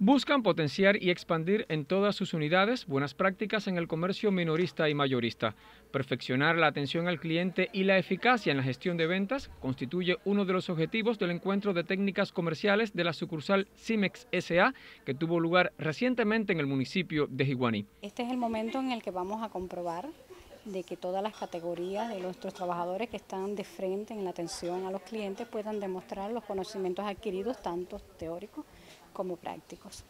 buscan potenciar y expandir en todas sus unidades buenas prácticas en el comercio minorista y mayorista. Perfeccionar la atención al cliente y la eficacia en la gestión de ventas constituye uno de los objetivos del encuentro de técnicas comerciales de la sucursal CIMEX SA que tuvo lugar recientemente en el municipio de Jiguaní. Este es el momento en el que vamos a comprobar de que todas las categorías de nuestros trabajadores que están de frente en la atención a los clientes puedan demostrar los conocimientos adquiridos, tanto teóricos como prácticos.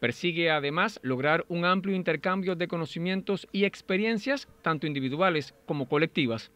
Persigue además lograr un amplio intercambio de conocimientos y experiencias, tanto individuales como colectivas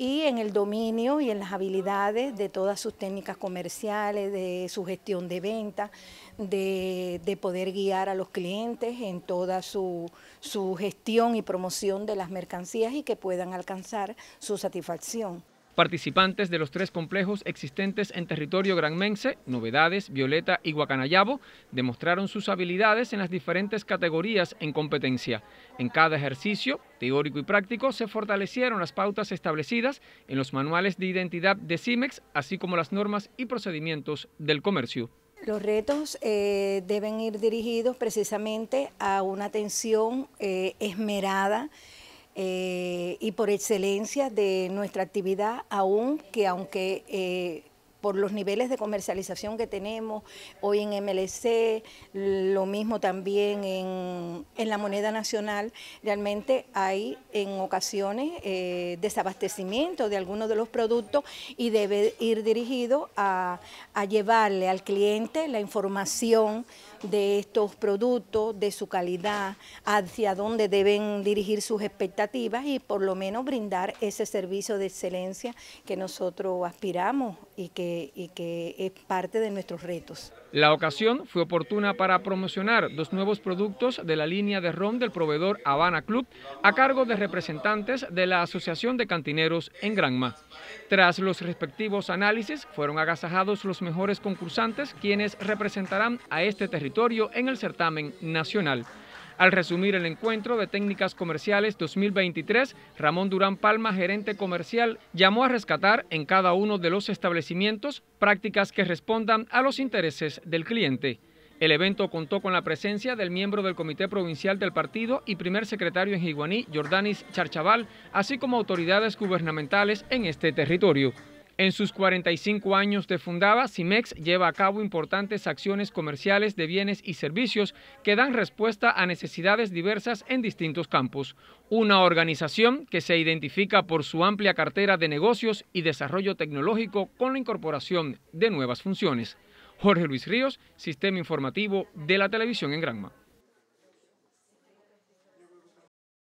y en el dominio y en las habilidades de todas sus técnicas comerciales, de su gestión de venta, de, de poder guiar a los clientes en toda su, su gestión y promoción de las mercancías y que puedan alcanzar su satisfacción participantes de los tres complejos existentes en territorio granmense, Novedades, Violeta y Guacanayabo, demostraron sus habilidades en las diferentes categorías en competencia. En cada ejercicio, teórico y práctico, se fortalecieron las pautas establecidas en los manuales de identidad de CIMEX, así como las normas y procedimientos del comercio. Los retos eh, deben ir dirigidos precisamente a una atención eh, esmerada eh, y por excelencia de nuestra actividad, aún que aunque eh, por los niveles de comercialización que tenemos hoy en MLC, lo mismo también en, la moneda nacional, realmente hay en ocasiones eh, desabastecimiento de algunos de los productos y debe ir dirigido a, a llevarle al cliente la información de estos productos, de su calidad, hacia dónde deben dirigir sus expectativas y por lo menos brindar ese servicio de excelencia que nosotros aspiramos y que y que es parte de nuestros retos. La ocasión fue oportuna para promocionar dos nuevos productos de la línea de ron del proveedor Habana Club a cargo de representantes de la Asociación de Cantineros en Granma. Tras los respectivos análisis, fueron agasajados los mejores concursantes quienes representarán a este territorio en el certamen nacional. Al resumir el encuentro de técnicas comerciales 2023, Ramón Durán Palma, gerente comercial, llamó a rescatar en cada uno de los establecimientos prácticas que respondan a los intereses del cliente. El evento contó con la presencia del miembro del Comité Provincial del Partido y primer secretario en Jiguaní, Jordanis Charchaval, así como autoridades gubernamentales en este territorio. En sus 45 años de fundada, CIMEX lleva a cabo importantes acciones comerciales de bienes y servicios que dan respuesta a necesidades diversas en distintos campos. Una organización que se identifica por su amplia cartera de negocios y desarrollo tecnológico con la incorporación de nuevas funciones. Jorge Luis Ríos, Sistema Informativo de la Televisión en Granma.